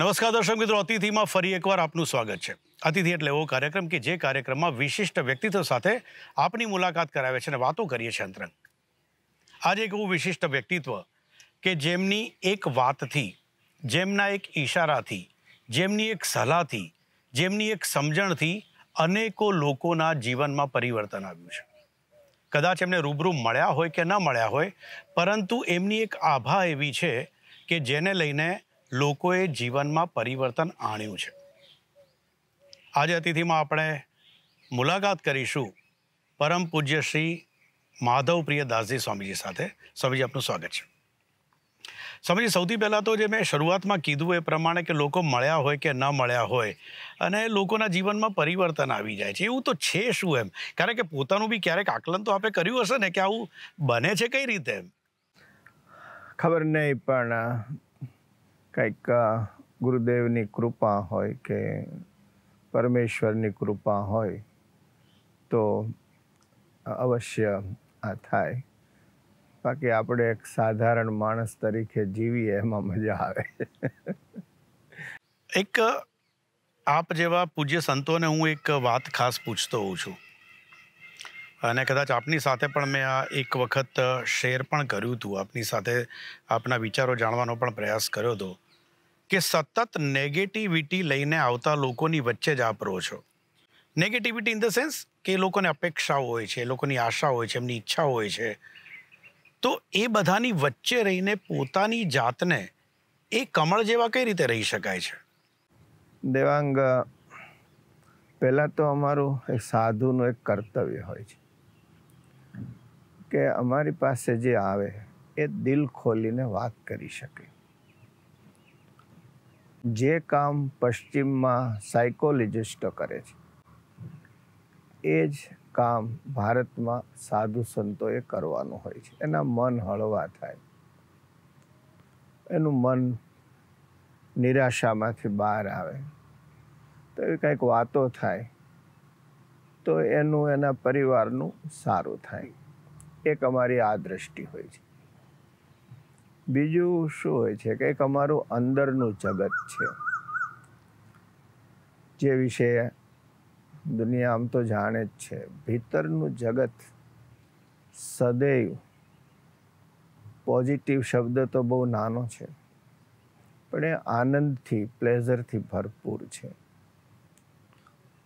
નમસ્કાર દર્શક મિત્રો અતિથિમાં ફરી એકવાર આપનું સ્વાગત છે અતિથિ એટલે એવો કાર્યક્રમ કે જે કાર્યક્રમમાં વિશિષ્ટ વ્યક્તિત્વ સાથે આપની મુલાકાત કરાવે છે અને વાતો કરીએ છીએ અંતરંગ આજે એક એવું વિશિષ્ટ વ્યક્તિત્વ કે જેમની એક વાતથી જેમના એક ઈશારાથી જેમની એક સલાહથી જેમની એક સમજણથી અનેકો લોકોના જીવનમાં પરિવર્તન આવ્યું છે કદાચ એમને રૂબરૂ મળ્યા હોય કે ન મળ્યા હોય પરંતુ એમની એક આભા એવી છે કે જેને લઈને લોકોએ જીવનમાં પરિવર્તન આણ્યું છે આજે અતિથિમાં આપણે મુલાકાત કરીશું પરમ પૂજ્ય શ્રી માધવપ્રિય દાસજી સ્વામીજી સાથે સ્વામીજી આપનું સ્વાગત છે સ્વામીજી સૌથી પહેલાં તો જે મેં શરૂઆતમાં કીધું એ પ્રમાણે કે લોકો મળ્યા હોય કે ન મળ્યા હોય અને લોકોના જીવનમાં પરિવર્તન આવી જાય છે એવું તો છે શું એમ કારણ કે પોતાનું બી ક્યારેક આકલન તો આપણે કર્યું હશે ને કે આવું બને છે કઈ રીતે એમ ખબર નહીં પણ કંઈક ગુરુદેવની કૃપા હોય કે પરમેશ્વરની કૃપા હોય તો અવશ્ય આ થાય બાકી આપણે એક સાધારણ માણસ તરીકે જીવીએ એમાં મજા આવે એક આપ જેવા પૂજ્ય સંતોને હું એક વાત ખાસ પૂછતો હોઉં છું અને કદાચ આપની સાથે પણ મેં આ એક વખત શેર પણ કર્યું હતું આપની સાથે આપના વિચારો જાણવાનો પણ પ્રયાસ કર્યો હતો કે સતત નેગેટિવિટી લઈને આવતા લોકોની વચ્ચે જ આપ રહો છો નેગેટિવિટી ઇન ધ સેન્સ કે એ લોકોને અપેક્ષાઓ હોય છે એ લોકોની આશા હોય છે એમની ઈચ્છા હોય છે તો એ બધાની વચ્ચે રહીને પોતાની જાતને એ કમળ જેવા કઈ રીતે રહી શકાય છે દેવાંગ પહેલાં તો અમારું એક સાધુનું એક કર્તવ્ય હોય છે કે અમારી પાસે જે આવે એ દિલ ખોલીને વાત કરી શકે જે કામ પશ્ચિમમાં સાયકોલોજિસ્ટો કરે છે એ જ કામ ભારતમાં સાધુ સંતોએ કરવાનું હોય છે એના મન હળવા થાય એનું મન નિરાશામાંથી બહાર આવે તો એવી કંઈક વાતો થાય તો એનું એના પરિવારનું સારું થાય એક અમારી આ દ્રષ્ટિ હોય છે બીજું શું હોય છે કે એક અમારું અંદરનું જગત છે જે વિશે દુનિયા આમ તો જાણે જ છે ભીતરનું જગત સદૈવ પોઝિટિવ શબ્દ તો બહુ નાનો છે પણ એ આનંદથી પ્લેઝરથી ભરપૂર છે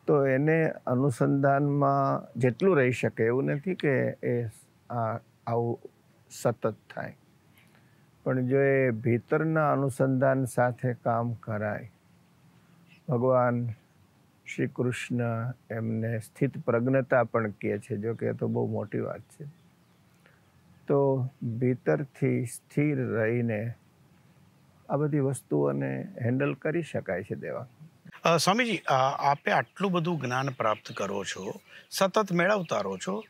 તો એને અનુસંધાનમાં જેટલું રહી શકે એવું નથી કે એ આવું સતત થાય પણ જો એ ભીતરના અનુસંધાન સાથે કામ કરાય ભગવાન શ્રી કૃષ્ણ એમને સ્થિત પ્રજ્ઞતા પણ કહે છે જો કે તો બહુ મોટી વાત છે તો ભીતરથી સ્થિર રહીને આ બધી વસ્તુઓને હેન્ડલ કરી શકાય છે દેવા સ્વામીજી આપે આટલું બધું જ્ઞાન પ્રાપ્ત કરો છો સતત મેળવતા રહો છો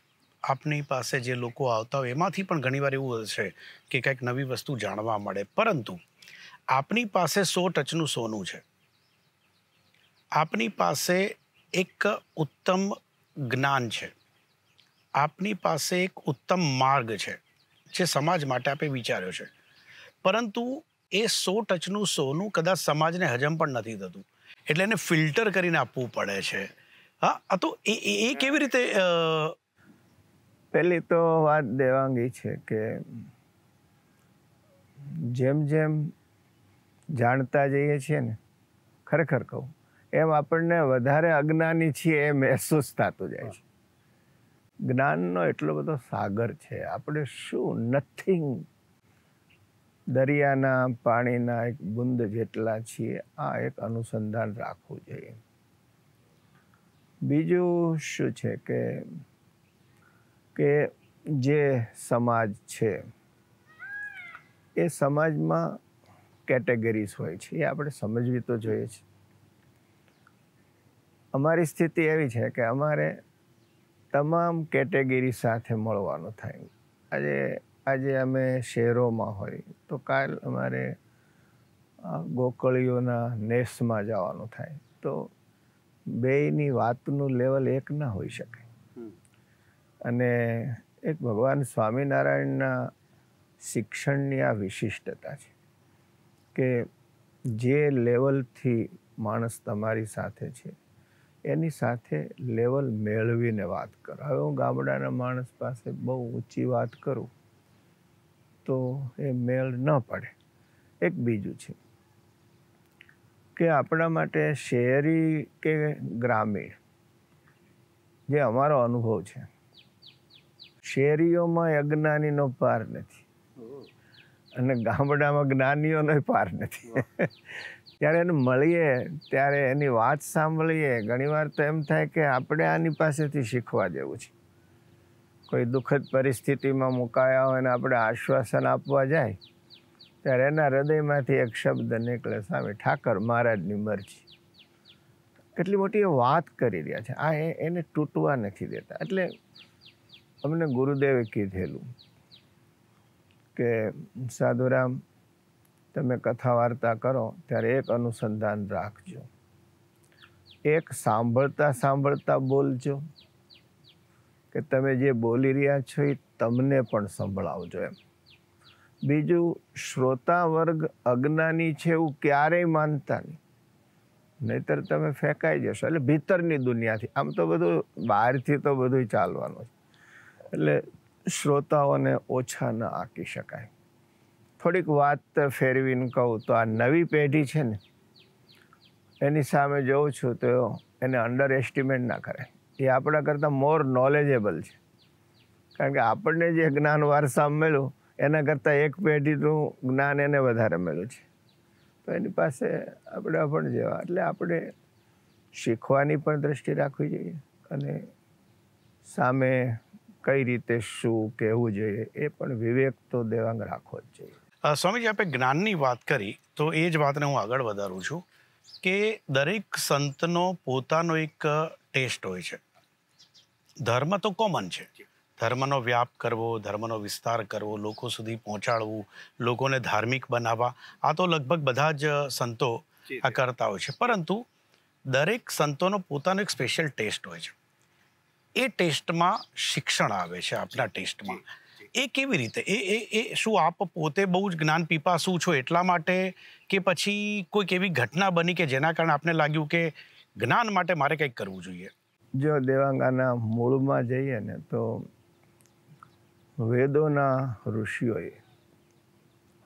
આપની પાસે જે લોકો આવતા હોય એમાંથી પણ ઘણીવાર એવું છે કે કંઈક નવી વસ્તુ જાણવા મળે પરંતુ આપની પાસે સો ટચનું સોનું છે આપની પાસે એક ઉત્તમ જ્ઞાન છે આપની પાસે એક ઉત્તમ માર્ગ છે જે સમાજ માટે આપે વિચાર્યો છે પરંતુ એ સો ટચનું સોનું કદાચ સમાજને હજમ પણ નથી થતું એટલે એને ફિલ્ટર કરીને આપવું પડે છે હા તો એ કેવી રીતે પહેલી તો વાત દેવાંગી છે કે જેમ જેમ જાણતા જઈએ છીએ ને ખરેખર કહું એમ આપણને વધારે અજ્ઞાની છીએ એ મહેસૂસ થતું જાય છે જ્ઞાનનો એટલો બધો સાગર છે આપણે શું નથિંગ દરિયાના પાણીના એક બુંદ જેટલા છીએ આ એક અનુસંધાન રાખવું જોઈએ બીજું શું છે કે કે જે સમાજ છે એ સમાજમાં કેટેગરીઝ હોય છે એ આપણે સમજવી તો જોઈએ છે અમારી સ્થિતિ એવી છે કે અમારે તમામ કેટેગરી સાથે મળવાનું થાય આજે આજે અમે શહેરોમાં હોય તો કાલ અમારે ગોકળીઓના નેસમાં જવાનું થાય તો બેયની વાતનું લેવલ એક ના હોઈ શકે અને એક ભગવાન સ્વામિનારાયણના શિક્ષણની આ વિશિષ્ટતા છે કે જે લેવલથી માણસ તમારી સાથે છે એની સાથે લેવલ મેળવીને વાત કરો હવે હું ગામડાના માણસ પાસે બહુ ઊંચી વાત કરું તો એ મેળ ન પડે એક બીજું છે કે આપણા માટે શહેરી કે ગ્રામીણ જે અમારો અનુભવ છે શેરીઓમાં અજ્ઞાનીનો પાર નથી અને ગામડામાં જ્ઞાનીઓનો પાર નથી ત્યારે એને મળીએ ત્યારે એની વાત સાંભળીએ ઘણીવાર તો એમ થાય કે આપણે આની પાસેથી શીખવા જેવું છે કોઈ દુઃખદ પરિસ્થિતિમાં મુકાયા હોય અને આપણે આશ્વાસન આપવા જાય ત્યારે એના હૃદયમાંથી એક શબ્દ નીકળે સામે ઠાકર મહારાજની મરજી કેટલી મોટી વાત કરી રહ્યા છે આ એને તૂટવા નથી દેતા એટલે અમને ગુરુદેવે કીધેલું કે સાધુરામ તમે કથા વાર્તા કરો ત્યારે એક અનુસંધાન રાખજો એક સાંભળતા સાંભળતા બોલજો કે તમે જે બોલી રહ્યા છો એ તમને પણ સંભળાવજો એમ બીજું શ્રોતા વર્ગ અજ્ઞાની છે એવું ક્યારેય માનતા નહીં નહીતર તમે ફેંકાઈ જશો એટલે ભીતરની દુનિયાથી આમ તો બધું બહારથી તો બધું ચાલવાનું છે એટલે શ્રોતાઓને ઓછા ન આંકી શકાય થોડીક વાત ફેરવીને કહું તો આ નવી પેઢી છે ને એની સામે જોઉં છું તો એને અંડર એસ્ટિમેટ ના કરે એ આપણા કરતાં મોર નોલેજેબલ છે કારણ કે આપણને જે જ્ઞાન વારસામાં મળ્યું એના કરતાં એક પેઢીનું જ્ઞાન એને વધારે મળ્યું છે તો એની પાસે આપણે પણ જેવા એટલે આપણે શીખવાની પણ દ્રષ્ટિ રાખવી જોઈએ અને સામે કઈ રીતે શું કહેવું જોઈએ એ પણ વિવેક તો દેવાંગ રાખવો જ જોઈએ સ્વામીજી આપણે જ્ઞાનની વાત કરી તો એ જ વાતને હું આગળ વધારું છું કે દરેક સંતનો પોતાનો એક ટેસ્ટ હોય છે ધર્મ તો કોમન છે ધર્મનો વ્યાપ કરવો ધર્મનો વિસ્તાર કરવો લોકો સુધી પહોંચાડવું લોકોને ધાર્મિક બનાવવા આ તો લગભગ બધા જ સંતો આ કરતા હોય છે પરંતુ દરેક સંતોનો પોતાનો એક સ્પેશિયલ ટેસ્ટ હોય છે એ ટેસ્ટમાં શિક્ષણ આવે છે આપના ટેસ્ટમાં એ કેવી રીતે એ એ એ શું આપ પોતે બહુ જ જ્ઞાન પીપાસું છો એટલા માટે કે પછી કોઈક એવી ઘટના બની કે જેના કારણે આપને લાગ્યું કે જ્ઞાન માટે મારે કંઈક કરવું જોઈએ જો દેવાંગાના મૂળમાં જઈએ ને તો વેદોના ઋષિઓએ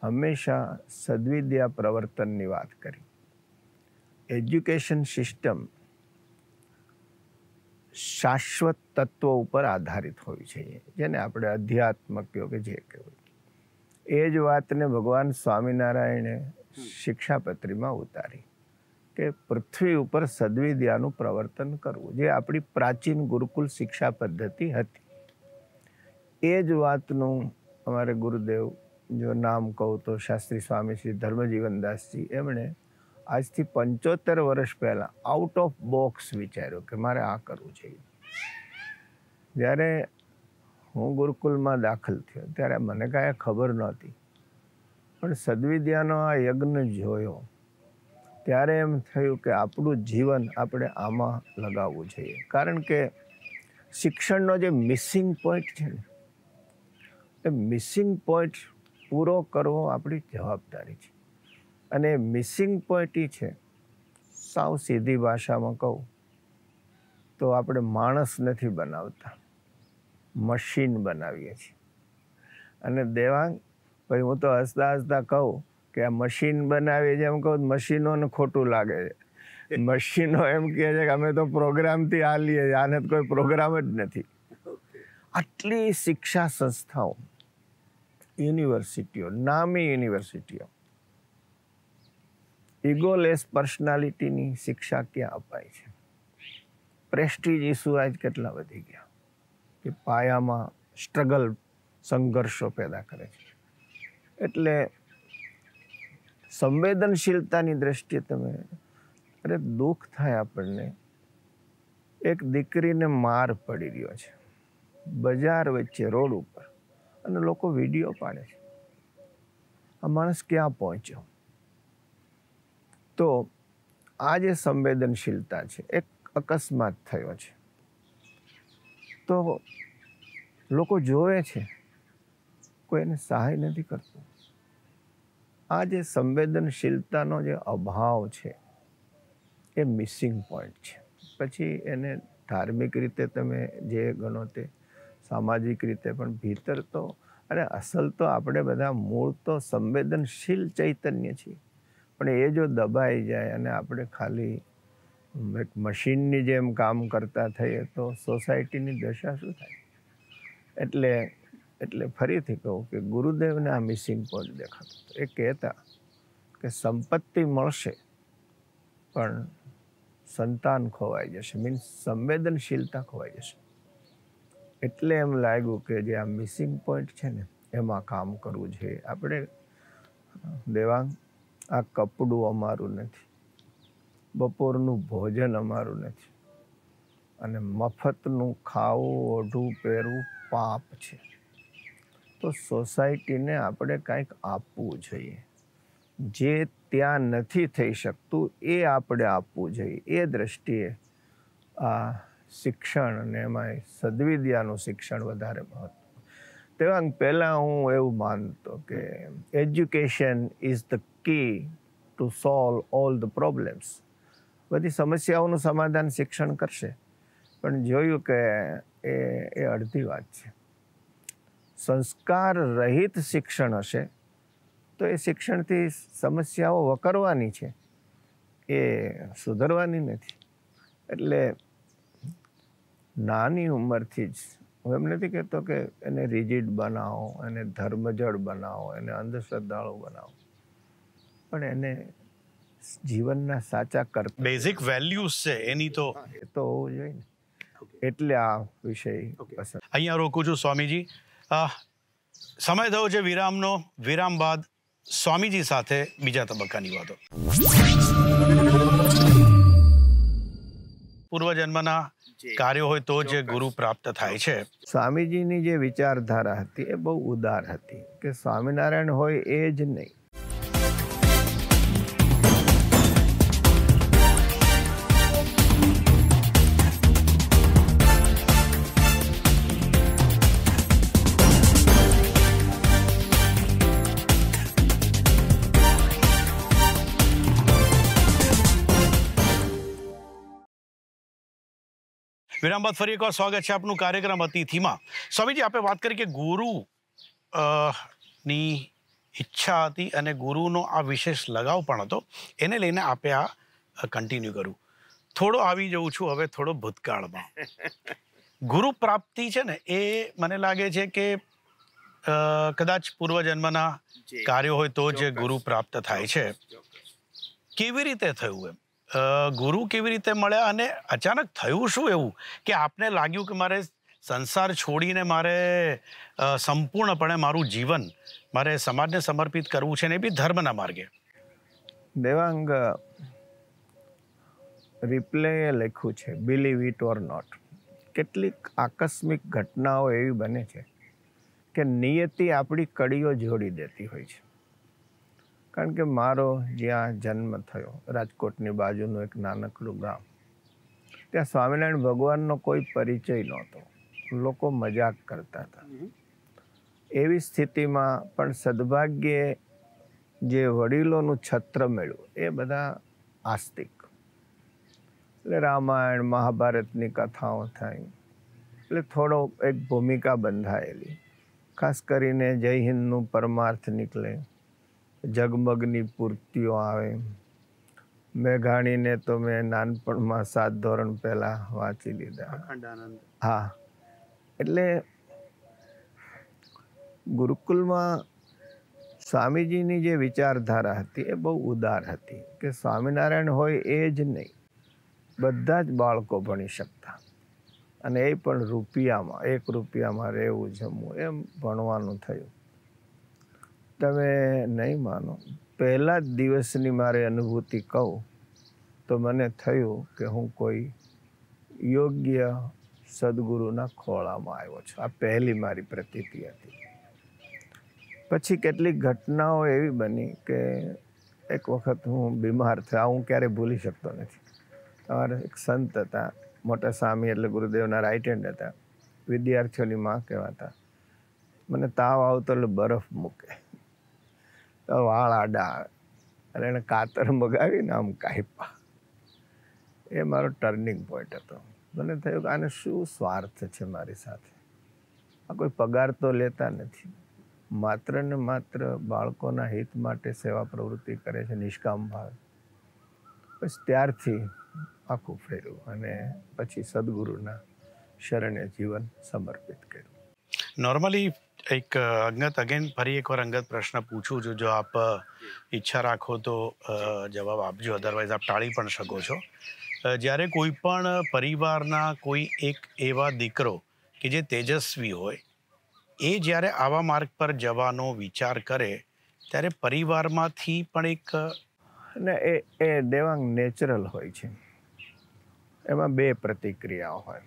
હંમેશા સદવિદ્યા પ્રવર્તનની વાત કરી એજ્યુકેશન સિસ્ટમ શાશ્વત તત્વો ઉપર આધારિત હોવી જોઈએ જેને આપણે અધ્યાત્મ કહો કે જે કહેવું એ જ વાતને ભગવાન સ્વામિનારાયણે શિક્ષાપત્રીમાં ઉતારી કે પૃથ્વી ઉપર સદ્વિદ્યાનું પ્રવર્તન કરવું જે આપણી પ્રાચીન ગુરુકુલ શિક્ષા પદ્ધતિ હતી એ જ વાતનું અમારે ગુરુદેવ જો નામ કહું તો શાસ્ત્રી સ્વામી શ્રી ધર્મજીવનદાસજી એમણે આજથી પંચોતેર વર્ષ પહેલાં આઉટ ઓફ બોક્સ વિચાર્યું કે મારે આ કરવું જોઈએ જ્યારે હું ગુરુકુલમાં દાખલ થયો ત્યારે મને કાંઈ ખબર નહોતી પણ સદવિદ્યાનો આ યજ્ઞ જોયો ત્યારે એમ થયું કે આપણું જીવન આપણે આમાં લગાવવું જોઈએ કારણ કે શિક્ષણનો જે મિસિંગ પોઈન્ટ છે ને એ મિસિંગ પોઈન્ટ પૂરો કરવો આપણી જવાબદારી છે અને મિસિંગ પોઈન્ટ એ છે સાવ સીધી ભાષામાં કહું તો આપણે માણસ નથી બનાવતા મશીન બનાવીએ છીએ અને દેવાંગ ભાઈ હું તો હસતા હસતા કહું કે આ મશીન બનાવીએ છીએ એમ કહું મશીનોને ખોટું લાગે છે મશીનો એમ કહે છે કે અમે તો પ્રોગ્રામથી હાલીએ છીએ આને તો કોઈ પ્રોગ્રામ જ નથી આટલી શિક્ષા સંસ્થાઓ યુનિવર્સિટીઓ નામી યુનિવર્સિટીઓ ઇગોલેસ પર્સનાલિટીની શિક્ષા ક્યાં અપાય છે પ્રેસ્ટીજ ઇસ્યુ આજ કેટલા વધી ગયા કે પાયામાં સ્ટ્રગલ સંઘર્ષો પેદા કરે છે એટલે સંવેદનશીલતાની દ્રષ્ટિએ તમે અરે દુઃખ થાય આપણને એક દીકરીને માર પડી રહ્યો છે બજાર વચ્ચે રોડ ઉપર અને લોકો વિડીયો પાડે છે આ માણસ ક્યાં પહોંચ્યો તો આ જે સંવેદનશીલતા છે એક અકસ્માત થયો છે તો લોકો જોવે છે કોઈ એને સહાય નથી કરતું આ જે સંવેદનશીલતાનો જે અભાવ છે એ મિસિંગ પોઈન્ટ છે પછી એને ધાર્મિક રીતે તમે જે ગણો તે સામાજિક રીતે પણ ભીતર તો અને અસલ તો આપણે બધા મૂળ તો સંવેદનશીલ ચૈતન્ય છીએ પણ એ જો દબાઈ જાય અને આપણે ખાલી એક મશીનની જેમ કામ કરતા થઈએ તો સોસાયટીની દશા શું થાય એટલે એટલે ફરીથી કહું કે ગુરુદેવને આ મિસિંગ પોઈન્ટ દેખાતો એ કહેતા કે સંપત્તિ મળશે પણ સંતાન ખોવાઈ જશે મીન્સ સંવેદનશીલતા ખોવાઈ જશે એટલે એમ લાગ્યું કે જે આ મિસિંગ પોઈન્ટ છે ને એમાં કામ કરવું જોઈએ આપણે દેવાંગ આ કપડું અમારું નથી બપોરનું ભોજન અમારું નથી અને મફતનું ખાવું ઓઢું પહેરવું પાપ છે તો સોસાયટીને આપણે કાંઈક આપવું જોઈએ જે ત્યાં નથી થઈ શકતું એ આપણે આપવું જોઈએ એ દ્રષ્ટિએ આ શિક્ષણ અને એમાં સદવિદ્યાનું શિક્ષણ વધારે મહત્વ તેવા પહેલાં હું એવું માનતો કે education is the key to solve all the problems બધી સમસ્યાઓનું સમાધાન શિક્ષણ કરશે પણ જોયું કે એ એ અડધી વાત છે સંસ્કાર રહિત શિક્ષણ હશે તો એ શિક્ષણથી સમસ્યાઓ વકરવાની છે એ સુધરવાની નથી એટલે નાની ઉંમરથી જ હું એમ નથી કહેતો કે એને રિજિડ બનાવો એને ધર્મજળ બનાવો એને અંધશ્રદ્ધાળુ બનાવો પણ એને જીવનના સાચા કરતા બેઝિક વેલ્યુઝ છે એની તો એ તો હોવું જોઈએ ને એટલે આ વિષય અહીંયા રોકું છું સ્વામીજી સમય થયો છે વિરામનો વિરામ બાદ સ્વામીજી સાથે બીજા તબક્કાની વાતો પૂર્વજન્મના કાર્યો હોય તો જે ગુરુ પ્રાપ્ત થાય છે સ્વામીજીની જે વિચારધારા હતી એ બહુ ઉદાર હતી કે સ્વામિનારાયણ હોય એ જ નહીં વિરામ બાદ ફરી એકવાર સ્વાગત છે આપનું કાર્યક્રમ અતિથિમાં સ્વામીજી આપણે વાત કરી કે ગુરુ ની ઈચ્છા હતી અને ગુરુનો આ વિશેષ લગાવ પણ હતો એને લઈને આપે આ કન્ટિન્યુ કરું થોડો આવી જઉં છું હવે થોડો ભૂતકાળમાં ગુરુ પ્રાપ્તિ છે ને એ મને લાગે છે કે કદાચ પૂર્વજન્મના કાર્યો હોય તો જે ગુરુ પ્રાપ્ત થાય છે કેવી રીતે થયું એમ ગુરુ કેવી રીતે મળ્યા અને અચાનક થયું શું એવું કે આપને લાગ્યું કે મારે સંસાર છોડીને મારે સંપૂર્ણપણે મારું જીવન મારે સમાજને સમર્પિત કરવું છે ને એ બી ધર્મના માર્ગે દેવાંગ રિપ્લે લખ્યું છે બિલીવ ઇટ ઓર નોટ કેટલીક આકસ્મિક ઘટનાઓ એવી બને છે કે નિયતિ આપણી કડીઓ જોડી દેતી હોય છે કારણ કે મારો જ્યાં જન્મ થયો રાજકોટની બાજુનું એક નાનકડું ગામ ત્યાં સ્વામિનારાયણ ભગવાનનો કોઈ પરિચય નહોતો લોકો મજાક કરતા હતા એવી સ્થિતિમાં પણ સદભાગ્યે જે વડીલોનું છત્ર મેળ્યું એ બધા આસ્તિક એટલે રામાયણ મહાભારતની કથાઓ થઈ એટલે થોડો એક ભૂમિકા બંધાયેલી ખાસ કરીને જય હિન્દનું પરમાર્થ નીકળે ઝગમગની પૂર્તિઓ આવે મેઘાણીને તો મેં નાનપણમાં સાત ધોરણ પહેલાં વાંચી લીધા હા એટલે ગુરુકુલમાં સ્વામીજીની જે વિચારધારા હતી એ બહુ ઉદાર હતી કે સ્વામિનારાયણ હોય એ જ નહીં બધા જ બાળકો ભણી શકતા અને એ પણ રૂપિયામાં એક રૂપિયામાં રહેવું જમવું એમ ભણવાનું થયું તમે નહીં માનો પહેલા જ દિવસની મારે અનુભૂતિ કહું તો મને થયું કે હું કોઈ યોગ્ય સદગુરુના ખોળામાં આવ્યો છું આ પહેલી મારી પ્રતીતિ હતી પછી કેટલીક ઘટનાઓ એવી બની કે એક વખત હું બીમાર થયા હું ક્યારેય ભૂલી શકતો નથી તમારે એક સંત હતા મોટા સ્વામી એટલે ગુરુદેવના રાઇટ હેન્ડ હતા વિદ્યાર્થીઓની માં કહેવાતા મને તાવ આવતો એટલે બરફ મૂકે વાળ આડા અને એણે કાતર મગાવીને આમ કાપ્યા એ મારો ટર્નિંગ પોઈન્ટ હતો મને થયું કે આને શું સ્વાર્થ છે મારી સાથે આ કોઈ પગાર તો લેતા નથી માત્ર ને માત્ર બાળકોના હિત માટે સેવા પ્રવૃત્તિ કરે છે નિષ્કામ ભાવે બસ ત્યારથી આખું ફેર્યું અને પછી સદગુરુના શરણે જીવન સમર્પિત કર્યું નોર્મલી એક અંગત અગેન ફરી એકવાર અંગત પ્રશ્ન પૂછું છું જો આપ ઈચ્છા રાખો તો જવાબ આપજો અધરવાઇઝ આપ ટાળી પણ શકો છો જ્યારે કોઈ પણ પરિવારના કોઈ એક એવા દીકરો કે જે તેજસ્વી હોય એ જ્યારે આવા માર્ગ પર જવાનો વિચાર કરે ત્યારે પરિવારમાંથી પણ એક ને એ એ દેવાંગ નેચરલ હોય છે એમાં બે પ્રતિક્રિયાઓ હોય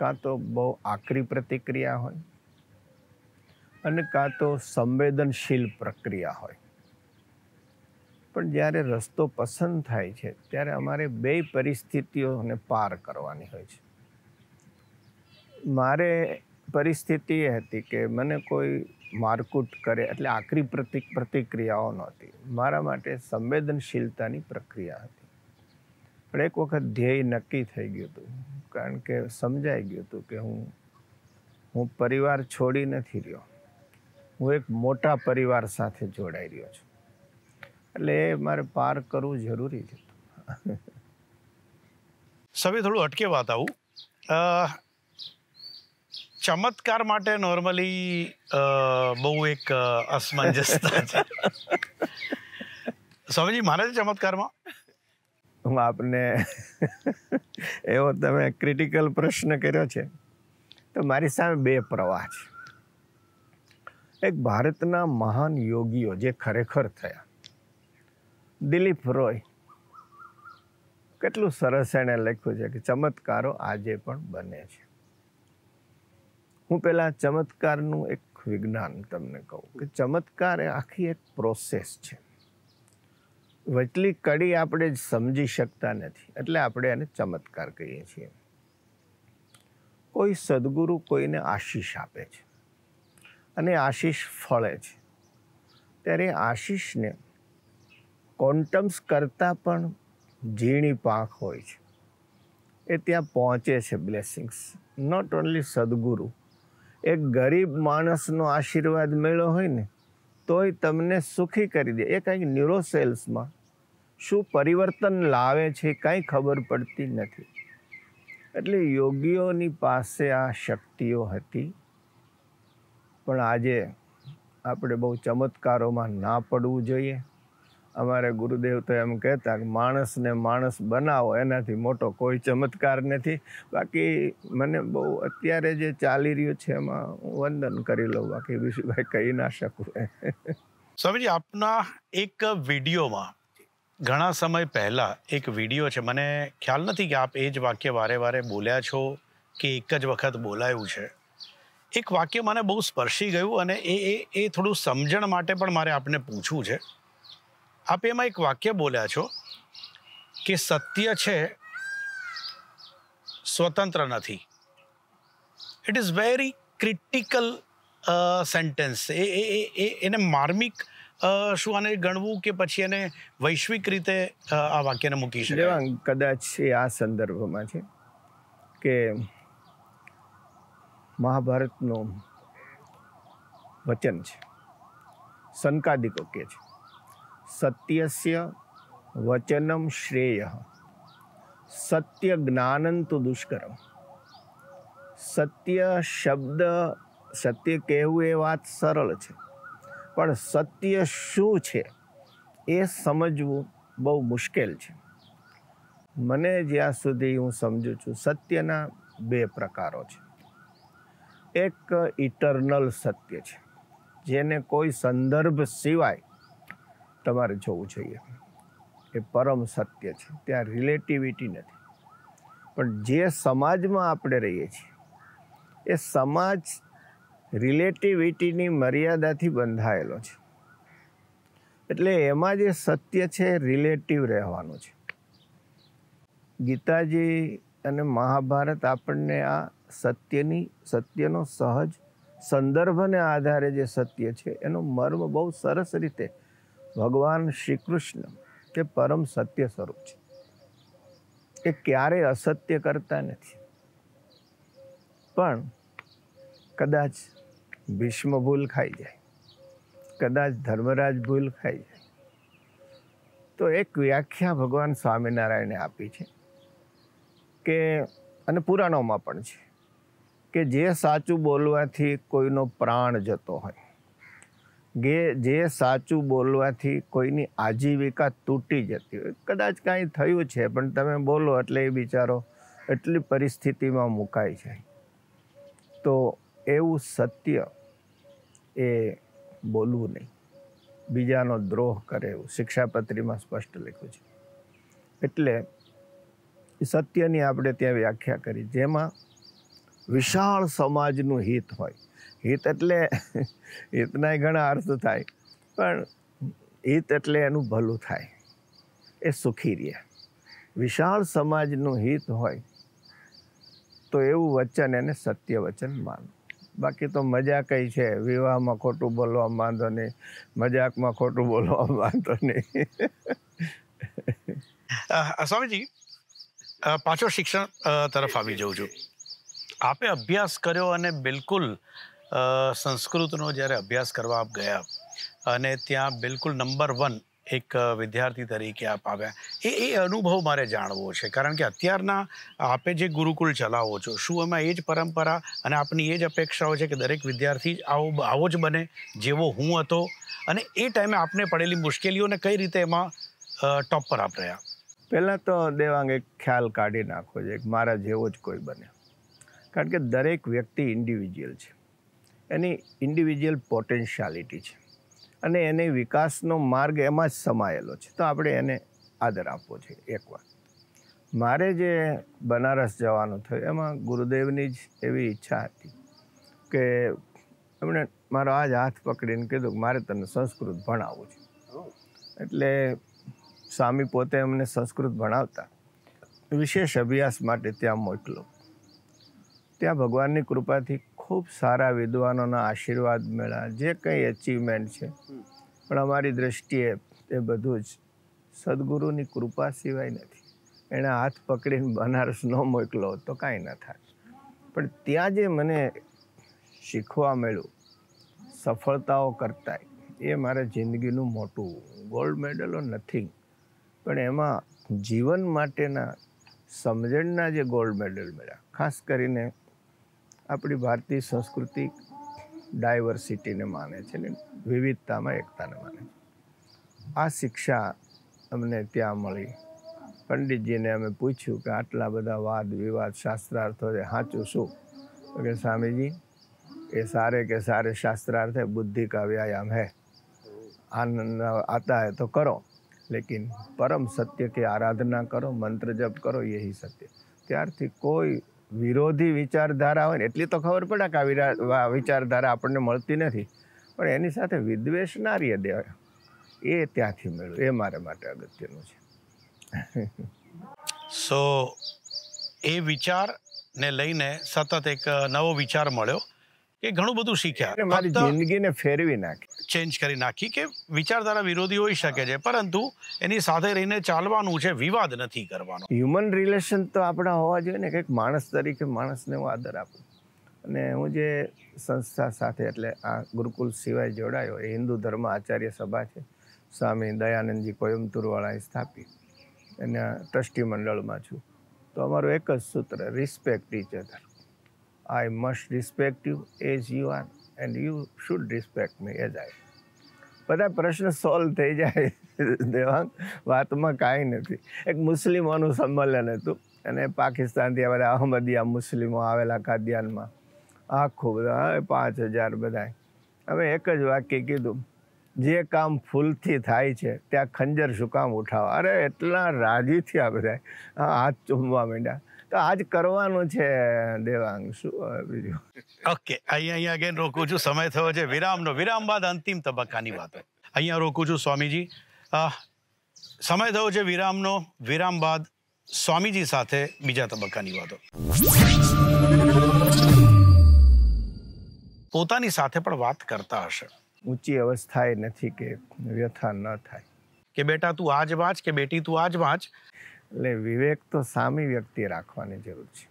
કાં તો બહુ આકરી પ્રતિક્રિયા હોય અને કાં તો સંવેદનશીલ પ્રક્રિયા હોય પણ જ્યારે રસ્તો પસંદ થાય છે ત્યારે અમારે બે પરિસ્થિતિઓને પાર કરવાની હોય છે મારે પરિસ્થિતિ એ હતી કે મને કોઈ મારકૂટ કરે એટલે આકરી પ્રતિક પ્રતિક્રિયાઓ નહોતી મારા માટે સંવેદનશીલતાની પ્રક્રિયા હતી પણ એક વખત ધ્યેય નક્કી થઈ ગયું હતું કારણ કે સમજાઈ ગયું હતું કે હું હું પરિવાર છોડી નથી રહ્યો હું એક મોટા પરિવાર સાથે જોડાઈ રહ્યો છું એટલે એ મારે પાર કરવું જરૂરી છે સભી થોડું અટકે વાત આવું ચમત્કાર માટે નોર્મલી બહુ એક અસમંજસતા છે સ્વામીજી મારે છે ચમત્કારમાં હું આપને એવો તમે ક્રિટિકલ પ્રશ્ન કર્યો છે તો મારી સામે બે પ્રવાહ છે એક ભારતના મહાન યોગીઓ જે ખરેખર થયા દિલીપ રોય કેટલું સરસ એણે લખ્યું છે કે ચમત્કારો આજે પણ બને છે હું પહેલાં ચમત્કારનું એક વિજ્ઞાન તમને કહું કે ચમત્કાર એ આખી એક પ્રોસેસ છે વચલી કડી આપણે સમજી શકતા નથી એટલે આપણે એને ચમત્કાર કહીએ છીએ કોઈ સદગુરુ કોઈને આશીષ આપે છે અને આશીષ ફળે છે ત્યારે આશીષને ક્વોન્ટમ્સ કરતાં પણ ઝીણી પાંખ હોય છે એ ત્યાં પહોંચે છે બ્લેસિંગ્સ નોટ ઓનલી સદગુરુ એક ગરીબ માણસનો આશીર્વાદ મેળ્યો હોય ને તોય તમને સુખી કરી દે એ કંઈક ન્યુરોસેલ્સમાં શું પરિવર્તન લાવે છે કાંઈ ખબર પડતી નથી એટલે યોગીઓની પાસે આ શક્તિઓ હતી પણ આજે આપણે બહુ ચમત્કારોમાં ના પડવું જોઈએ અમારે ગુરુદેવ તો એમ કહેતા કે માણસને માણસ બનાવો એનાથી મોટો કોઈ ચમત્કાર નથી બાકી મને બહુ અત્યારે જે ચાલી રહ્યું છે એમાં હું વંદન કરી લઉં બાકી બીજું કાંઈ કહી ના શકું સ્વામીજી આપના એક વિડીયોમાં ઘણા સમય પહેલાં એક વિડીયો છે મને ખ્યાલ નથી કે આપ એ જ વાક્ય વારે વારે બોલ્યા છો કે એક જ વખત બોલાયું છે એક વાક્ય મને બહુ સ્પર્શી ગયું અને એ એ એ થોડું સમજણ માટે પણ મારે આપને પૂછવું છે આપ એમાં એક વાક્ય બોલ્યા છો કે સત્ય છે સ્વતંત્ર નથી it is very critical sentence એ એને માર્મિક શું આને ગણવું કે પછી એને વૈશ્વિક રીતે આ વાક્યને મૂકી શકે કદાચ એ આ સંદર્ભમાં છે કે મહાભારતનું વચન છે સંકાદિકો કે છે સત્યસ્ય વચનમ શ્રેય સત્ય જ્ઞાનન તો દુષ્કરમ સત્ય શબ્દ સત્ય કહેવું એ વાત સરળ છે પણ સત્ય શું છે એ સમજવું બહુ મુશ્કેલ છે મને જ્યાં સુધી હું સમજું છું સત્યના બે પ્રકારો છે એક ઇટરનલ સત્ય છે જેને કોઈ સંદર્ભ સિવાય તમારે જોવું જોઈએ એ પરમ સત્ય છે ત્યાં રિલેટિવિટી નથી પણ જે સમાજમાં આપણે રહીએ છીએ એ સમાજ રિલેટિવિટીની મર્યાદાથી બંધાયેલો છે એટલે એમાં જે સત્ય છે રિલેટિવ રહેવાનું છે ગીતાજી અને મહાભારત આપણને આ સત્યની સત્યનો સહજ સંદર્ભને આધારે જે સત્ય છે એનો મર્મ બહુ સરસ રીતે ભગવાન શ્રી કૃષ્ણ કે પરમ સત્ય સ્વરૂપ છે એ ક્યારેય અસત્ય કરતા નથી પણ કદાચ ભીષ્મ ભૂલ ખાઈ જાય કદાચ ધર્મરાજ ભૂલ ખાઈ જાય તો એક વ્યાખ્યા ભગવાન સ્વામિનારાયણે આપી છે કે અને પુરાણોમાં પણ છે કે જે સાચું બોલવાથી કોઈનો પ્રાણ જતો હોય જે જે સાચું બોલવાથી કોઈની આજીવિકા તૂટી જતી હોય કદાચ કાંઈ થયું છે પણ તમે બોલો એટલે એ બિચારો એટલી પરિસ્થિતિમાં મુકાય છે તો એવું સત્ય એ બોલવું નહીં બીજાનો દ્રોહ કરે એવું શિક્ષાપત્રીમાં સ્પષ્ટ લખ્યું છે એટલે સત્યની આપણે ત્યાં વ્યાખ્યા કરી જેમાં વિશાળ સમાજનું હિત હોય હિત એટલે હિતના ઘણા અર્થ થાય પણ હિત એટલે એનું ભલું થાય એ સુખી રહે વિશાળ સમાજનું હિત હોય તો એવું વચન એને સત્ય વચન માનવું બાકી તો મજા કઈ છે વિવાહમાં ખોટું બોલવામાં વાંધો નહીં મજાકમાં ખોટું બોલવા માંધો નહીં સ્વામીજી પાછો શિક્ષણ તરફ આવી જઉં છું આપે અભ્યાસ કર્યો અને બિલકુલ સંસ્કૃતનો જ્યારે અભ્યાસ કરવા આપ ગયા અને ત્યાં બિલકુલ નંબર વન એક વિદ્યાર્થી તરીકે આપ આવ્યા એ એ અનુભવ મારે જાણવો છે કારણ કે અત્યારના આપે જે ગુરુકુળ ચલાવો છો શું એમાં એ જ પરંપરા અને આપની એ જ અપેક્ષાઓ છે કે દરેક વિદ્યાર્થી આવો આવો જ બને જેવો હું હતો અને એ ટાઈમે આપને પડેલી મુશ્કેલીઓને કઈ રીતે એમાં ટોપ પર આપ રહ્યા પહેલાં તો દેવાંગ એક ખ્યાલ કાઢી નાખો છે મારા જેવો જ કોઈ બને કારણ કે દરેક વ્યક્તિ ઇન્ડિવિજ્યુઅલ છે એની ઇન્ડિવિજ્યુઅલ પોટેન્શિયાલિટી છે અને એને વિકાસનો માર્ગ એમાં જ સમાયેલો છે તો આપણે એને આદર આપવો છે એકવાર મારે જે બનારસ જવાનું થયું એમાં ગુરુદેવની જ એવી ઈચ્છા હતી કે એમણે મારો આજ હાથ પકડીને કીધું કે મારે તને સંસ્કૃત ભણાવવું છે એટલે સ્વામી પોતે અમને સંસ્કૃત ભણાવતા વિશેષ અભ્યાસ માટે ત્યાં મોકલો ત્યાં ભગવાનની કૃપાથી ખૂબ સારા વિદ્વાનોના આશીર્વાદ મળ્યા જે કંઈ અચીવમેન્ટ છે પણ અમારી દ્રષ્ટિએ એ બધું જ સદગુરુની કૃપા સિવાય નથી એણે હાથ પકડીને બનારસ ન મોકલો તો કાંઈ ન થાય પણ ત્યાં જે મને શીખવા મળ્યું સફળતાઓ કરતા એ મારા જિંદગીનું મોટું ગોલ્ડ મેડલો નથી પણ એમાં જીવન માટેના સમજણના જે ગોલ્ડ મેડલ મળ્યા ખાસ કરીને આપણી ભારતીય સંસ્કૃતિ ડાયવર્સિટીને માને છે ને વિવિધતામાં એકતાને માને છે આ શિક્ષા અમને ત્યાં મળી પંડિતજીને અમે પૂછ્યું કે આટલા બધા વાદ વિવાદ શાસ્ત્રાર્થો છે સાચું શું તો કે સ્વામીજી એ સારે કે સારે શાસ્त्रार्थ है बुद्धि का व्यायाम है आनंद आता है तो करो लेकिन परम सत्य की आराधना करो मंत्र जप करो यही સત્ય ત્યારથી કોઈ વિરોધી વિચારધારા હોય ને એટલી તો ખબર પડે કે આ વિરા વિચારધારા આપણને મળતી નથી પણ એની સાથે વિદ્વેષ ના રે દેવાય એ ત્યાંથી મળ્યું એ મારા માટે અગત્યનું છે સો એ વિચારને લઈને સતત એક નવો વિચાર મળ્યો એ ઘણું બધું શીખ્યા મારી જિંદગીને ફેરવી નાખી ચેન્જ કરી નાખી કે વિચારધારા વિરોધી હોઈ શકે છે પરંતુ એની સાથે રહીને ચાલવાનું છે વિવાદ નથી કરવાનો હ્યુમન રિલેશન તો આપણા હોવા જોઈએ ને કંઈક માણસ તરીકે માણસને હું આદર આપું અને હું જે સંસ્થા સાથે એટલે આ ગુરુકુલ સિવાય જોડાયો એ હિન્દુ ધર્મ આચાર્ય સભા છે સ્વામી દયાનંદજી કોયમતુરવાળાએ સ્થાપી એના ટ્રસ્ટી મંડળમાં છું તો અમારું એક જ સૂત્ર respect each other I must respect you as you are and you should respect me as I બધા પ્રશ્ન સોલ્વ થઈ જાય દેવાંગ વાતમાં કાંઈ નથી એક મુસ્લિમોનું સંમેલન હતું અને પાકિસ્તાનથી બધા અહમદિયા મુસ્લિમો આવેલા કાદ્યાનમાં આખું બધા પાંચ હજાર બધાય હવે એક જ વાક્ય કીધું જે કામ ફૂલથી થાય છે ત્યાં ખંજર શું કામ ઉઠાવો અરે એટલા રાજી થયા બધા હાથ ચૂમવા માંડ્યા તો આજ કરવાનું છે દેવાંગ શું બીજું ઓકે અહીંયા અહીંયા અગેન રોકું છું સમય થયો છે વિરામનો વિરામ બાદ અંતિમ તબક્કાની વાતો અહીંયા રોકું છું સ્વામીજી સમય થયો છે વિરામનો વિરામ બાદ સ્વામીજી સાથે બીજા તબક્કાની વાતો પોતાની સાથે પણ વાત કરતા હશે ઊંચી અવસ્થા એ નથી કે વ્યથા ન થાય કે બેટા તું આજ વાંચ કે બેટી તું આજ વાંચ એટલે વિવેક તો સામી વ્યક્તિએ રાખવાની જરૂર છે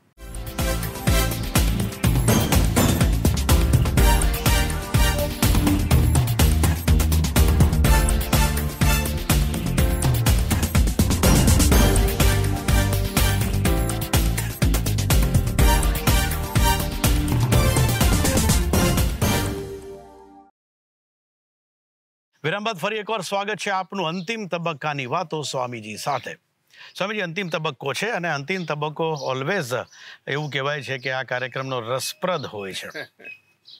વિરામ બાદ ફરી એકવાર સ્વાગત છે આપનું અંતિમ તબક્કાની વાતો સ્વામીજી સાથે સ્વામીજી અંતિમ તબક્કો છે અને અંતિમ તબક્કો ઓલવેઝ એવું કહેવાય છે કે આ કાર્યક્રમનો રસપ્રદ હોય છે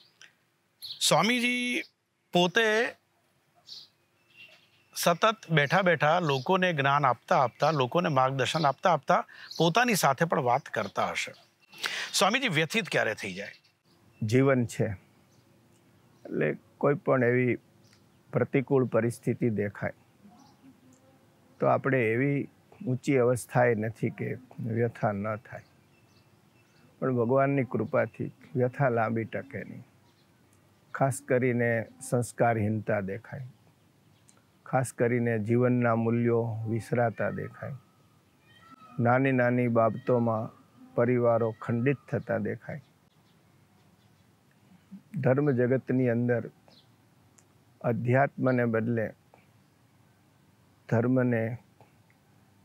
સ્વામીજી પોતે સતત બેઠા બેઠા લોકોને જ્ઞાન આપતા આપતા લોકોને માર્ગદર્શન આપતા આપતા પોતાની સાથે પણ વાત કરતા હશે સ્વામીજી વ્યથિત ક્યારે થઈ જાય જીવન છે એટલે કોઈ પણ એવી પ્રતિકૂળ પરિસ્થિતિ દેખાય તો આપણે એવી ઊંચી અવસ્થાએ નથી કે વ્યથા ન થાય પણ ભગવાનની કૃપાથી વ્યથા લાંબી ટકે નહીં ખાસ કરીને સંસ્કારહીનતા દેખાય ખાસ કરીને જીવનના મૂલ્યો વિસરાતા દેખાય નાની નાની બાબતોમાં પરિવારો ખંડિત થતા દેખાય ધર્મ જગતની અંદર અધ્યાત્મને બદલે ધર્મને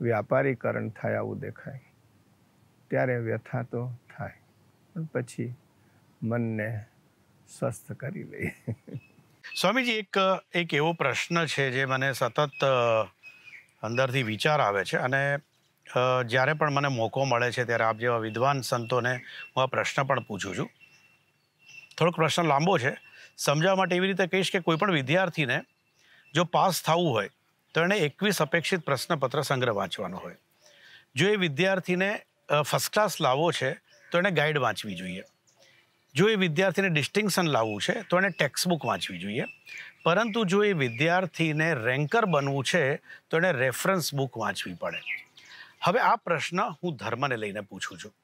વ્યાપારીકરણ થાય આવું દેખાય ત્યારે વ્યથા તો થાય પણ પછી મનને સ્વસ્થ કરી લઈએ સ્વામીજી એક એક એવો પ્રશ્ન છે જે મને સતત અંદરથી વિચાર આવે છે અને જ્યારે પણ મને મોકો મળે છે ત્યારે આપ જેવા વિદ્વાન સંતોને હું આ પ્રશ્ન પણ પૂછું છું થોડોક પ્રશ્ન લાંબો છે સમજાવવા માટે એવી રીતે કહીશ કે કોઈ પણ વિદ્યાર્થીને જો પાસ થવું હોય તો એણે એકવીસ અપેક્ષિત પ્રશ્નપત્ર સંગ્રહ વાંચવાનો હોય જો એ વિદ્યાર્થીને ફર્સ્ટ ક્લાસ લાવવો છે તો એણે ગાઈડ વાંચવી જોઈએ જો એ વિદ્યાર્થીને ડિસ્ટિંક્શન લાવવું છે તો એણે ટેક્સ્ટબુક વાંચવી જોઈએ પરંતુ જો એ વિદ્યાર્થીને રેન્કર બનવું છે તો એણે રેફરન્સ બુક વાંચવી પડે હવે આ પ્રશ્ન હું ધર્મને લઈને પૂછું છું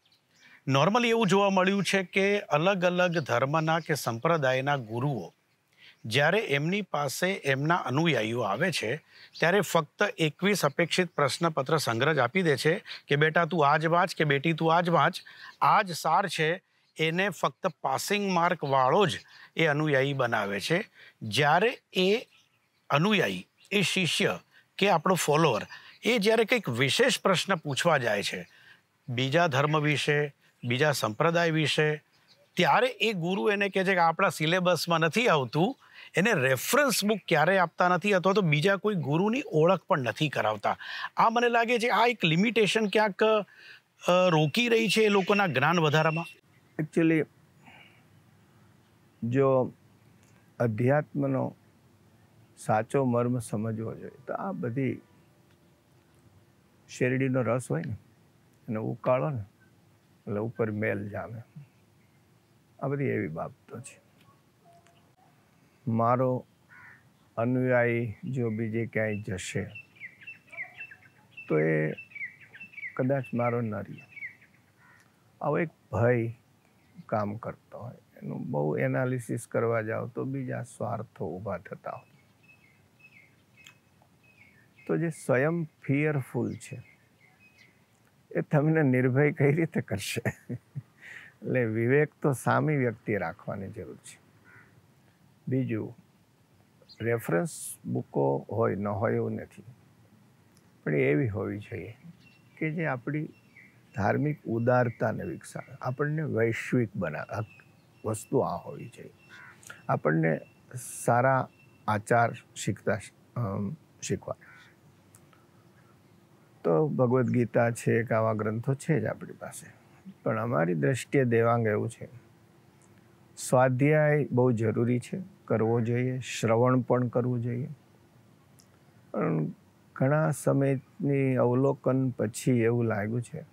નોર્મલી એવું જોવા મળ્યું છે કે અલગ અલગ ધર્મના કે સંપ્રદાયના ગુરુઓ જ્યારે એમની પાસે એમના અનુયાયીઓ આવે છે ત્યારે ફક્ત એકવીસ અપેક્ષિત પ્રશ્નપત્ર સંગ્રહ જ આપી દે છે કે બેટા તું આજ વાંચ કે બેટી તું આજ વાંચ આ જ સાર છે એને ફક્ત પાસિંગ માર્ક વાળો જ એ અનુયાયી બનાવે છે જ્યારે એ અનુયાયી એ શિષ્ય કે આપણો ફોલોઅર એ જ્યારે કંઈક વિશેષ પ્રશ્ન પૂછવા જાય છે બીજા ધર્મ વિશે બીજા સંપ્રદાય વિશે ત્યારે એ ગુરુ એને કહે છે કે આપણા સિલેબસમાં નથી આવતું એને રેફરન્સ બુક ક્યારેય આપતા નથી અથવા તો બીજા કોઈ ગુરુની ઓળખ પણ નથી કરાવતા આ મને લાગે છે આ એક લિમિટેશન ક્યાંક રોકી રહી છે એ લોકોના જ્ઞાન વધારામાં એકચ્યુઅલી જો અધ્યાત્મનો સાચો મર્મ સમજવો જોઈએ તો આ બધી શેરડીનો રસ હોય ને અને ઉકાળો ને એટલે ઉપર મેલ જામે આ બધી એવી બાબતો છે મારો અનુયાયી જો બીજે ક્યાંય જશે તો એ કદાચ મારો ન રહ્યો આવો એક ભય કામ કરતો હોય એનું બહુ એનાલિસિસ કરવા જાઓ તો બીજા સ્વાર્થો ઊભા થતા હોય તો જે સ્વયં ફિયરફુલ છે એ તમને નિર્ભય કઈ રીતે કરશે એટલે વિવેક તો સામી વ્યક્તિ રાખવાની જરૂર છે બીજું રેફરન્સ બુકો હોય ન હોય એવું નથી પણ એવી હોવી જોઈએ કે જે આપણી ધાર્મિક ઉદારતાને વિકસાવે આપણને વૈશ્વિક બના વસ્તુ આ હોવી જોઈએ આપણને સારા આચાર શીખતા શીખવા તો ભગવદ્ ગીતા છે કે આવા ગ્રંથો છે જ આપણી પાસે પણ અમારી દ્રષ્ટિએ દેવાંગ એવું છે સ્વાધ્યાય બહુ જરૂરી છે કરવો જોઈએ શ્રવણ પણ કરવું જોઈએ પણ ઘણા સમયની અવલોકન પછી એવું લાગ્યું છે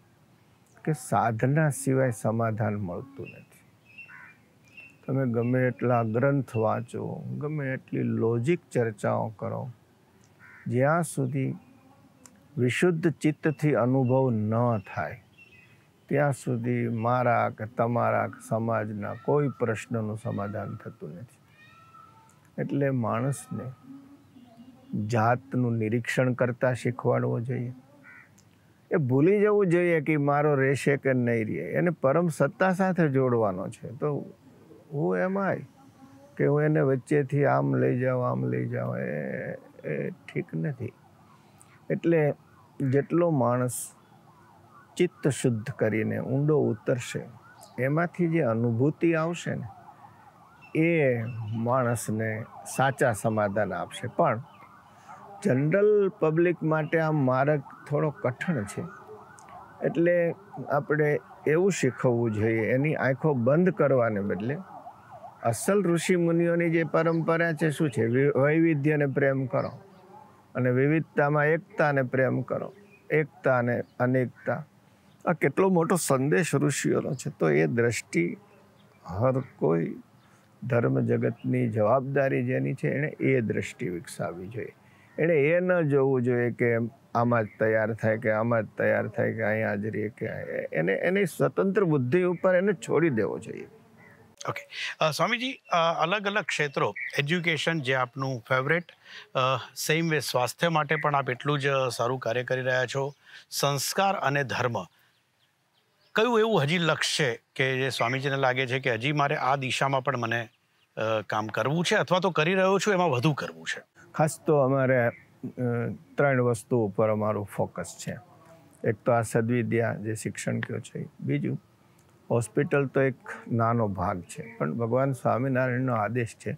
કે સાધના સિવાય સમાધાન મળતું નથી તમે ગમે એટલા ગ્રંથ વાંચો ગમે એટલી લોજિક ચર્ચાઓ કરો જ્યાં સુધી વિશુદ્ધ ચિત્તથી અનુભવ ન થાય ત્યાં સુધી મારા કે તમારા કે સમાજના કોઈ પ્રશ્નનું સમાધાન થતું નથી એટલે માણસને જાતનું નિરીક્ષણ કરતાં શીખવાડવું જોઈએ એ ભૂલી જવું જોઈએ કે મારો રહેશે કે નહીં રહે એને પરમ સત્તા સાથે જોડવાનો છે તો હું એમાંય કે હું એને વચ્ચેથી આમ લઈ જાઉં આમ લઈ જાઉં એ ઠીક નથી એટલે જેટલો માણસ ચિત્ત શુદ્ધ કરીને ઊંડો ઉતરશે એમાંથી જે અનુભૂતિ આવશે ને એ માણસને સાચા સમાધાન આપશે પણ જનરલ પબ્લિક માટે આ માર્ગ થોડો કઠણ છે એટલે આપણે એવું શીખવવું જોઈએ એની આંખો બંધ કરવાને બદલે અસલ ઋષિ મુનિઓની જે પરંપરા છે શું છે વૈવિધ્યને પ્રેમ કરો અને વિવિધતામાં એકતાને પ્રેમ કરો એકતા અને અનેકતા આ કેટલો મોટો સંદેશ ઋષિઓનો છે તો એ દ્રષ્ટિ હર કોઈ ધર્મ જગતની જવાબદારી જેની છે એણે એ દ્રષ્ટિ વિકસાવવી જોઈએ એણે એ ન જોવું જોઈએ કે આમાં જ તૈયાર થાય કે આમાં જ તૈયાર થાય કે અહીંયા હાજરી કે એને એની સ્વતંત્ર બુદ્ધિ ઉપર એને છોડી દેવો જોઈએ ઓકે સ્વામીજી અલગ અલગ ક્ષેત્રો એજ્યુકેશન જે આપનું ફેવરેટ સેમ વે સ્વાસ્થ્ય માટે પણ આપ એટલું જ સારું કાર્ય કરી રહ્યા છો સંસ્કાર અને ધર્મ કયું એવું હજી લક્ષ્ય કે જે સ્વામીજીને લાગે છે કે હજી મારે આ દિશામાં પણ મને કામ કરવું છે અથવા તો કરી રહ્યો છું એમાં વધુ કરવું છે ખાસ તો અમારે ત્રણ વસ્તુ ઉપર અમારું ફોકસ છે એક તો આ સદવિદ્યા જે શિક્ષણ કયો છે બીજું હોસ્પિટલ તો એક નાનો ભાગ છે પણ ભગવાન સ્વામિનારાયણનો આદેશ છે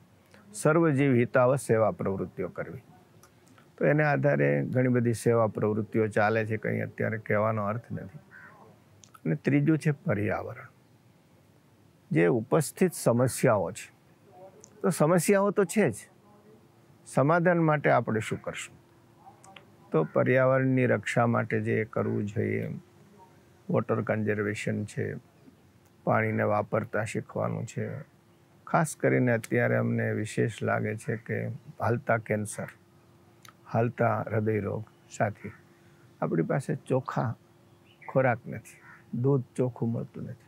સર્વજીવ હિતાવ સેવા પ્રવૃત્તિઓ કરવી તો એને આધારે ઘણી બધી સેવા પ્રવૃત્તિઓ ચાલે છે કંઈ અત્યારે કહેવાનો અર્થ નથી અને ત્રીજું છે પર્યાવરણ જે ઉપસ્થિત સમસ્યાઓ છે તો સમસ્યાઓ તો છે જ સમાધાન માટે આપણે શું કરશું તો પર્યાવરણની રક્ષા માટે જે કરવું જોઈએ વોટર કન્ઝર્વેશન છે પાણીને વાપરતા શીખવાનું છે ખાસ કરીને અત્યારે અમને વિશેષ લાગે છે કે હાલતા કેન્સર હાલતા હૃદયરોગ સાથે આપણી પાસે ચોખા ખોરાક નથી દૂધ ચોખ્ખું મળતું નથી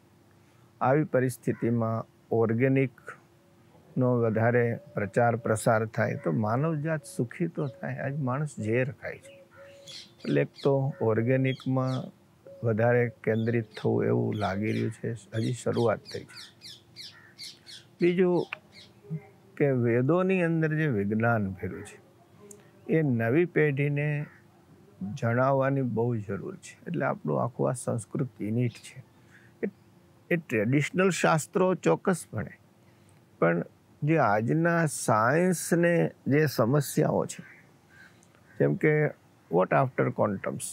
આવી પરિસ્થિતિમાં ઓર્ગેનિકનો વધારે પ્રચાર પ્રસાર થાય તો માનવજાત સુખી તો થાય આજ માણસ ઝેર ખાય છે એટલે એક તો ઓર્ગેનિકમાં વધારે કેન્દ્રિત થવું એવું લાગી રહ્યું છે હજી શરૂઆત થઈ છે બીજું કે વેદોની અંદર જે વિજ્ઞાન ફેર્યું છે એ નવી પેઢીને જણાવવાની બહુ જરૂર છે એટલે આપણું આખું આ સંસ્કૃત યુનિટ છે એ ટ્રેડિશનલ શાસ્ત્રો ચોક્કસપણે પણ જે આજના સાયન્સને જે સમસ્યાઓ છે જેમ કે વોટ આફ્ટર ક્વોન્ટમ્સ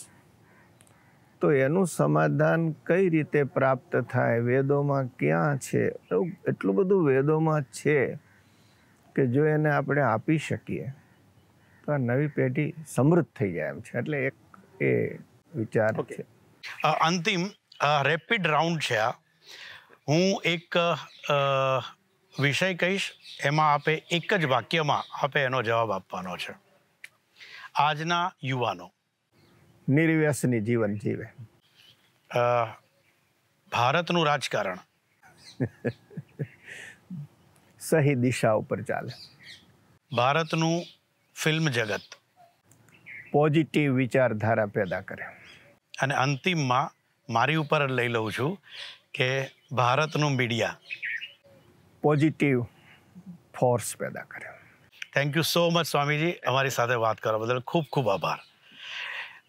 તો એનું સમાધાન કઈ રીતે પ્રાપ્ત થાય વેદોમાં ક્યાં છે એવું એટલું બધું વેદોમાં છે કે જો એને આપણે આપી શકીએ તો આ નવી પેઢી સમૃદ્ધ થઈ જાય એમ છે એટલે એક એ વિચાર છે અંતિમ રેપિડ રાઉન્ડ છે આ હું એક વિષય કહીશ એમાં આપે એક જ વાક્યમાં આપે એનો જવાબ આપવાનો છે આજના યુવાનો નિર્વ્યસની જીવન જીવે ભારતનું રાજકારણ સહી દિશા ઉપર ચાલે ભારતનું ફિલ્મ જગત પોઝિટિવ વિચારધારા પેદા કરે અને અંતિમમાં મારી ઉપર જ લઈ લઉં છું કે ભારતનું મીડિયા પોઝિટિવ ફોર્સ પેદા કરે થેન્ક યુ સો મચ સ્વામીજી અમારી સાથે વાત કરવા બદલ ખૂબ ખૂબ આભાર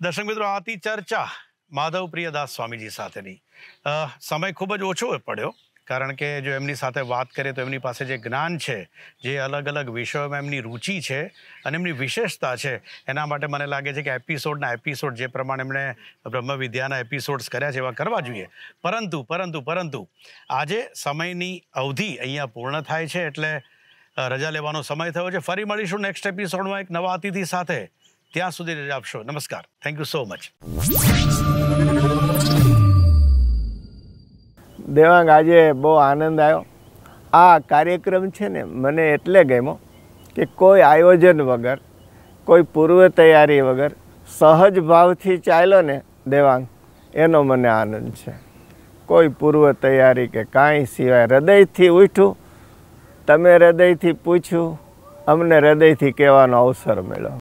દર્શક મિત્રો આતી ચર્ચા માધવપ્રિય દાસ સ્વામીજી સાથેની સમય ખૂબ જ ઓછો પડ્યો કારણ કે જો એમની સાથે વાત કરીએ તો એમની પાસે જે જ્ઞાન છે જે અલગ અલગ વિષયોમાં એમની રુચિ છે અને એમની વિશેષતા છે એના માટે મને લાગે છે કે એપિસોડના એપિસોડ જે પ્રમાણે એમણે બ્રહ્મવિદ્યાના એપિસોડ્સ કર્યા છે એવા કરવા જોઈએ પરંતુ પરંતુ પરંતુ આજે સમયની અવધિ અહીંયા પૂર્ણ થાય છે એટલે રજા લેવાનો સમય થયો છે ફરી મળીશું નેક્સ્ટ એપિસોડમાં એક નવા અતિથિ સાથે ત્યાં સુધી રજા આપશો નમસ્કાર thank you so much Devang આજે બહુ આનંદ આવ્યો આ કાર્યક્રમ છે ને મને એટલે ગમ્યો કે કોઈ આયોજન વગર કોઈ પૂર્વ તૈયારી વગર સહજ ભાવથી ચાલ્યો ને દેવાંગ એનો મને આનંદ છે કોઈ પૂર્વ તૈયારી કે કાંઈ સિવાય હૃદયથી ઉઠ્યું તમે હૃદયથી પૂછ્યું અમને હૃદયથી કહેવાનો અવસર મળ્યો